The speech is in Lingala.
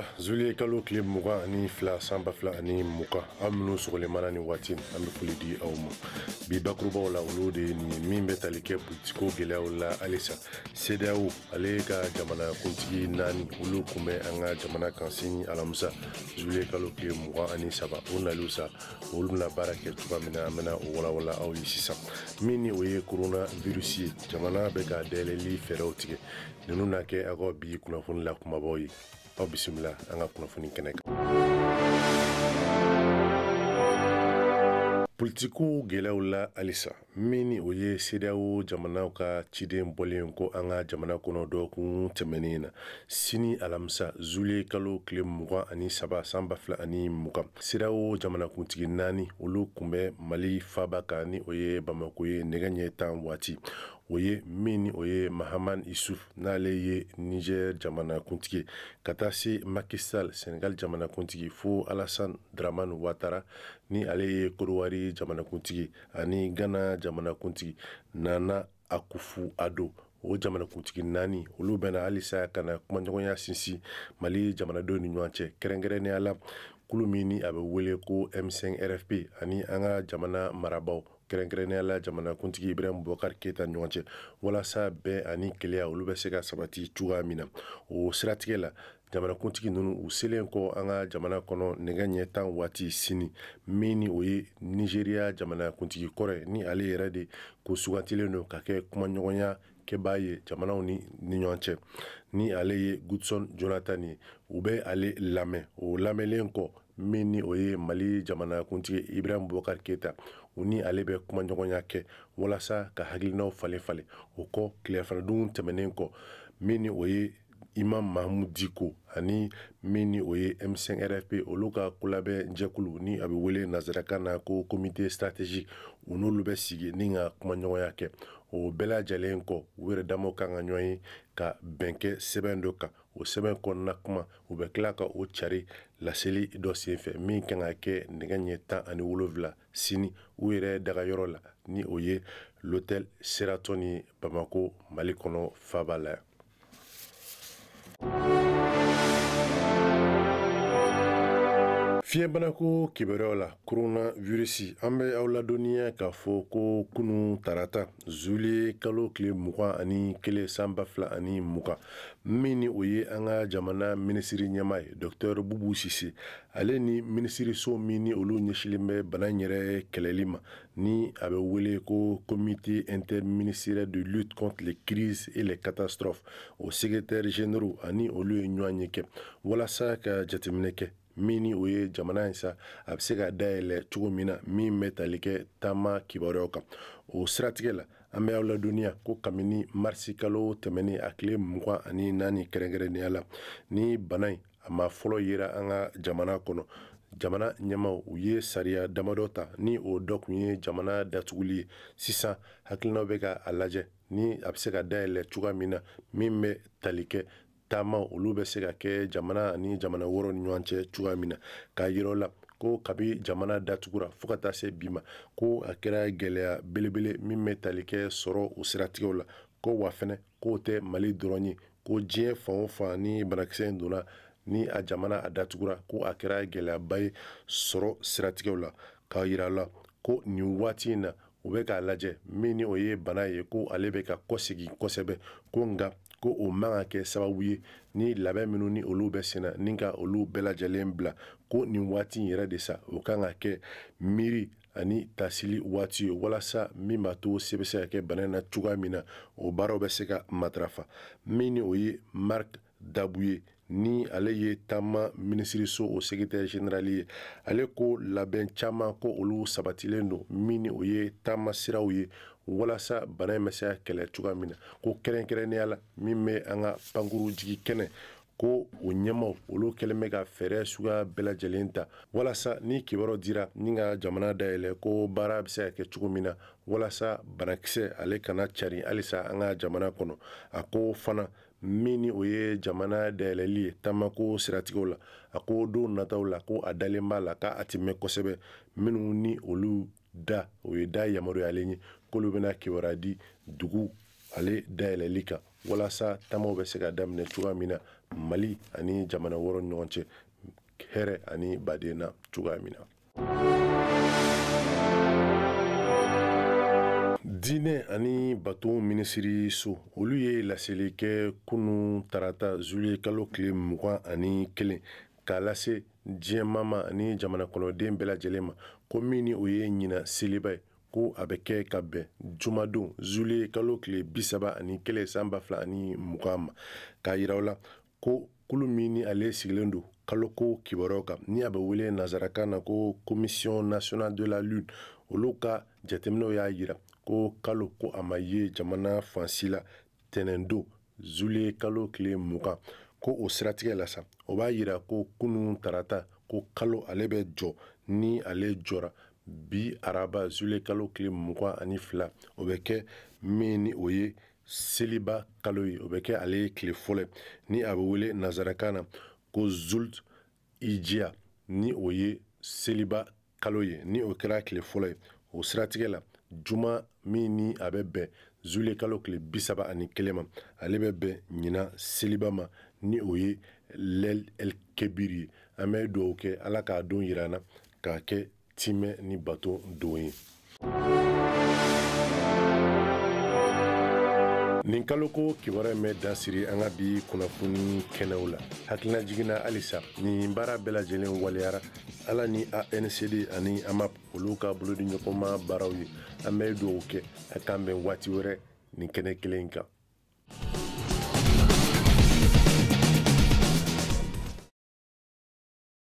ayiwa zulu kalo tile mugan ani fila san ba fila ani mugan an minnu sogolɛmana ni waati an bɛ foli di aw ma bi bakurubaw la olu de ye nin ye min bɛ tali kɛ politiko gwɛlɛyaw la halisa sedeyaw ale ka jamana kuntigi naani olu kun bɛ an ka jamana kan sini alamisa zulu kalo tile mugan ani saba o naliw sa olu bɛna baara kɛ cogoya min na an bɛna o walawala aw ye sisan min ni o ye korona virusi ye jamana bɛ ka dayɛlɛli fɛɛrɛw tigɛ ninnu na kɛ aw ka bi kunnafoni la kumabaw ye aw bisimila an ka kunnafoni kɛnɛ kan politiko gwɛlɛyaw la halisa min ni o ye sedeyaw jamanaw ka ciden bɔlen ko an ka jamana kɔnɔ dɔgɔkun tɛmɛnen na sini alamisa zuliye kalo tile mugan ani saba san ba fila ani mugan sedeyaw jamanakuntigi naani olu kun bɛ mali faba kan ni o ye bamako ye nɛgɛ ɲɛ tan waati o ye min ni o ye mahaman isuf n'ale ye niger jamana kuntigi ka taa se makisal senegal jamana kuntigi fo alasan draman watara ni ale ye jamana jamanakuntigi ani gana jamanakuntigi nana akufu ado o kuntigi naani olu bɛna halisa kana kumaɲɔgɔnya sinsi mali jamanadenw ni ɲɔgɔn cɛ kɛrɛnkɛrɛnnenya la kulu min ni a bɛ wele ko m5 rfp ani an ka jamana marabaw kɛrɛnkɛrɛnnenya la jamanakuntigi ibrahim bɔkar keta ni walasa bɛn ani keleya olu bɛ se ka sabati cuga min na o siratigɛ la jamana kuntigi nunu u selen kɔ an ka jamana kɔnɔ nɛgɛ ɲɛ tan waati sini min ni o ye nigeriya jamanakuntigi kɔrɔ ni ale yɛrɛ de ko sugantilen don ka kɛ kumaɲɔgɔnya kɛba ye jamanaw ni ni ɲɔgɔn cɛ ni ale ye goodson jonathan ye u bɛ ale lamɛn o lamɛnlen kɔ min ni o ye mali jamanakuntigi ibrahim bubakar keta u ni ale bɛ kumaɲɔgɔnya kɛ walasa ka hakilinaw falen falen o kɔ tilefanadun tɛmɛnen kɔ min ni o ye imam mahamud diko ani min ni o ye m5rfp olu ka kolabɛn jɛkulu ni a be wele nazarakan na ko komite stratégique u n'olu bɛ sigi ni ka kumaɲɔgɔnya kɛ o bɛɛ lajɛlen kɔ u yɛrɛ damaw kan ka ɲɔgɔn ye ka bɛn kɛ sɛbɛn dɔ kan o sɛbɛn kɔnɔna kuma u bɛ tila ka o cari laseli dɔ senfɛ min kan ka kɛ nɛgɛ ɲɛ tan ani wolonfila sini u yɛrɛ dagayɔrɔ la ni o ye l'hôtel seraton ye bamako mali kɔnɔ faba la yan fiɲɛbanako kibaruyaw la korona virisi an bɛ aw ladɔnniya k'a fɔ ko kunu tarata zuliye kalo tile mugan ani kelen san ba fila ani mugan min ni o ye an ka jamana minisiri ɲɛma ye dɔktɛr bubu sise ale ni minisiriso min ni olu ɲɛsilen bɛ bana yɛrɛ kɛlɛli ma ni a bɛ wele ko comité interministériel de lutte contre les crises et les catastrophes o secrétaire généraux ani olu ye ɲɔgɔn ye kɛ walasa ka jateminɛ kɛ min ni o ye jamana ye sa a be se ka dayɛlɛ cogo min na min bɛ tali kɛ taama kibaruyaw kan o siratigɛ la an bɛ aw ko kamini marisi kalo tɛmɛnin a tile mugan ani naani kɛrɛnkɛrɛnnenya la ni bana ye a ma fɔlɔ yera an ka jamana kɔnɔ jamana ɲɛmaw u ye sariya damadɔ ta ni o dɔ kun ye jamana datuguli ye sisan hakilinaw be ka a lajɛ ni a be se ka dayɛlɛ cogoya min na min bɛ tali kɛ taama olu bɛ se ka kɛ jamana ani jamana wɔrɔ ni ɲɔgɔn cɛ cogoya min na k'a yirɛ la ko kabi jamana datugura fɔɔ ka taa se bi ma ko a kɛra gwɛlɛya belebele min bɛ tali kɛ sɔrɔ o siratigɛw la ko wa fɛnɛ k'o tɛ mali dɔrɔn ye ko diɲɛ fan o fan ni banakisɛ ye donna ni a jamana a datugura ko a kɛra gwɛlɛyaba ye sɔrɔ siratigɛw la k'a yira la ko nin waati in na u bɛ k'a lajɛ min ni o ye bana ye ko ale bɛ ka kɔsegi kosɛbɛ ko nga ko o man ka kɛ sababu ye ni labɛn minnu ni olu bɛ senna ni ka olu bɛɛ lajɛlen bila ko nin waati in yɛrɛ de sa o kan ka kɛ miiri ani tasili waati ye walasa min b'a to se bɛ se ka kɛ bana in na cogoya min na o baaraw bɛ se ka matarafa min ni o ye mark dabu ye ni ale ye taama minisiriso o sekitɛri generali ye ale ko labɛn caaman ko olu sabatilen don min ni o ye taama siraw ye walasa bana in bɛ se ka kɛlɛ cogoya min na ko kɛrɛnkɛrɛnnenya la min bɛ an ka pankuru jigi kɛnɛ ko o ɲɛmaw olu kɛlen bɛ ka fɛɛrɛ suguya bɛɛ lajɛlen ta walasa ni kibaru dira ni ka jamana dayɛlɛ ko baara bɛ se ka kɛ cogo min na walasa banakisɛ ale kana cari halisa an ka jamana kɔnɔ a ko fana min ni o ye jamana dayɛlɛli ye taamako siratigɛw la a ko don nataw la ko a dalen b'a la k'a ti mɛn kosɛbɛ minnu ni olu da o ye da yamaruyalen ye k'olu bɛna kibaruya di dugu ale dayɛlɛli kan walasa tamaw bɛ se ka daminɛ cogoya min na mali ani jamana wɔrɔ ni ɲɔgɔn cɛ hɛrɛ ani baden na cogoya min na diinɛ ani bato minisiri so olu ye laseli kɛ kunu tarata zuliye kalo tile mugan ani kelen k'a lase diɲɛma ma ani jamana kɔnɔden bɛɛ lajɛlen ma ko min ni o ye ɲina seliba ye ko a bɛ kɛ ka bɛn jumadon zule kalo tile bisaba ani kelen san ba fila ani mugan ma k'a yira o la ko kulu min ni ale sigilen don kaloko kibaruyaw kan ni a bɛ wele nazarakan na ko commission nationale de la lune olu ka jateminɛw y'a yira ko kalo ko a ma ye jamana fansi la tɛnɛndon zule kalo tile mugan ko o siratigɛ la sa o b'a yira ko kunu tarata ko kalo ale bɛ jɔ ni ale jɔra bi araba zule kalo kile mugan ani fila o bɛ kɛ min ni o ye seliba kalo ye o bɛ kɛ ale ye kile fɔlɔ ni a bɛ wele nazarakan na ko zult ijiya ni o ye seliba kalo ye ni o kɛra kile fɔlɔ ye o siratigɛ la juma min ni a bɛ bɛn zule kalo tile bisaba ani kelen ma ale bɛ bɛn ɲina seliba ma ni o ye lɛl elkebiri ye an bɛ dugawu kɛ ala k'a don yira an na k'a kɛ timɛ ni bato don ye nin kaloko kibaruya mɛn dansiri an ka bi kunnafoni kɛnɛw la hakilina jiginna halisa nin baara bɛɛ lajɛlen waleyara ala ni ancd ani amap olu ka bolodi ɲɔgɔnma baaraw ye an bɛ dugawu kɛ a k'an bɛn waati wɛrɛ nin kɛnɛ kelen kan